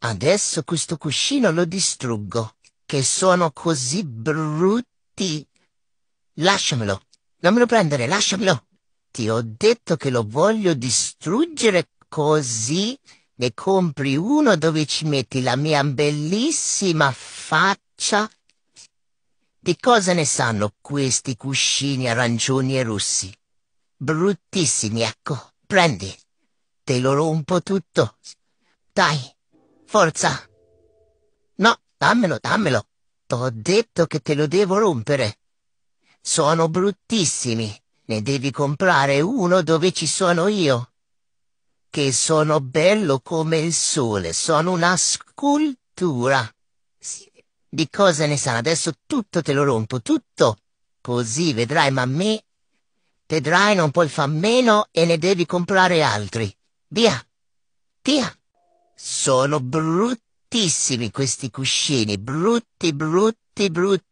Adesso questo cuscino lo distruggo, che sono così brutti. Lasciamelo, non me lo prendere, lasciamelo. Ti ho detto che lo voglio distruggere così ne compri uno dove ci metti la mia bellissima faccia. Di cosa ne sanno questi cuscini arancioni e rossi? Bruttissimi, ecco, prendi. Te lo rompo tutto. Dai. Forza! No, dammelo, dammelo. T'ho detto che te lo devo rompere. Sono bruttissimi. Ne devi comprare uno dove ci sono io. Che sono bello come il sole, sono una scultura. Sì. Di cosa ne sanno? Adesso tutto te lo rompo, tutto. Così vedrai, ma me... Vedrai non puoi far meno e ne devi comprare altri. Via! Via! sono bruttissimi questi cuscini, brutti, brutti, brutti.